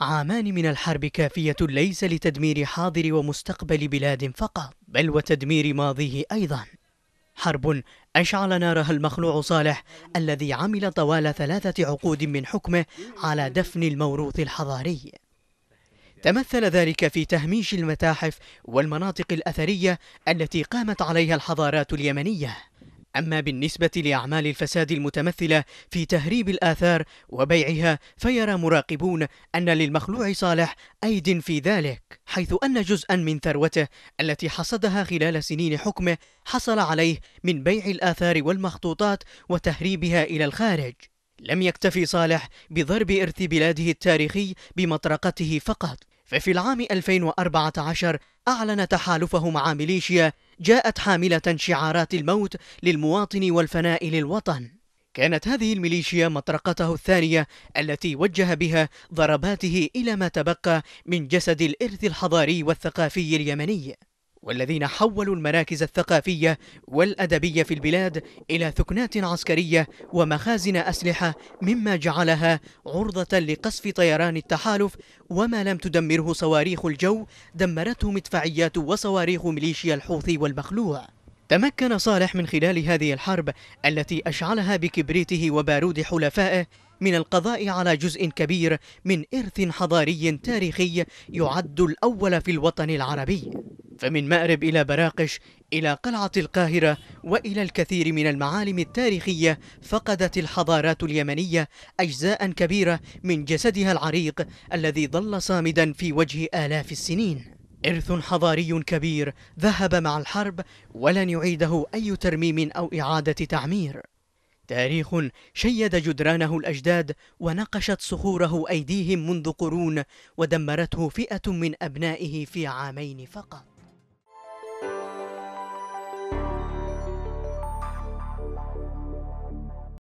عامان من الحرب كافية ليس لتدمير حاضر ومستقبل بلاد فقط بل وتدمير ماضيه أيضا حرب أشعل نارها المخلوع صالح الذي عمل طوال ثلاثة عقود من حكمه على دفن الموروث الحضاري تمثل ذلك في تهميش المتاحف والمناطق الأثرية التي قامت عليها الحضارات اليمنية أما بالنسبة لأعمال الفساد المتمثلة في تهريب الآثار وبيعها فيرى مراقبون أن للمخلوع صالح أيد في ذلك حيث أن جزءا من ثروته التي حصدها خلال سنين حكمه حصل عليه من بيع الآثار والمخطوطات وتهريبها إلى الخارج لم يكتفي صالح بضرب إرث بلاده التاريخي بمطرقته فقط ففي العام 2014 أعلن تحالفه مع ميليشيا جاءت حاملة شعارات الموت للمواطن والفناء للوطن كانت هذه الميليشيا مطرقته الثانية التي وجه بها ضرباته إلى ما تبقى من جسد الإرث الحضاري والثقافي اليمني والذين حولوا المراكز الثقافية والأدبية في البلاد إلى ثكنات عسكرية ومخازن أسلحة مما جعلها عرضة لقصف طيران التحالف وما لم تدمره صواريخ الجو دمرته مدفعيات وصواريخ ميليشيا الحوثي والمخلوع تمكن صالح من خلال هذه الحرب التي أشعلها بكبريته وبارود حلفائه من القضاء على جزء كبير من إرث حضاري تاريخي يعد الأول في الوطن العربي فمن مأرب إلى براقش إلى قلعة القاهرة وإلى الكثير من المعالم التاريخية فقدت الحضارات اليمنية أجزاء كبيرة من جسدها العريق الذي ظل صامدا في وجه آلاف السنين إرث حضاري كبير ذهب مع الحرب ولن يعيده أي ترميم أو إعادة تعمير تاريخ شيد جدرانه الأجداد ونقشت صخوره أيديهم منذ قرون ودمرته فئة من أبنائه في عامين فقط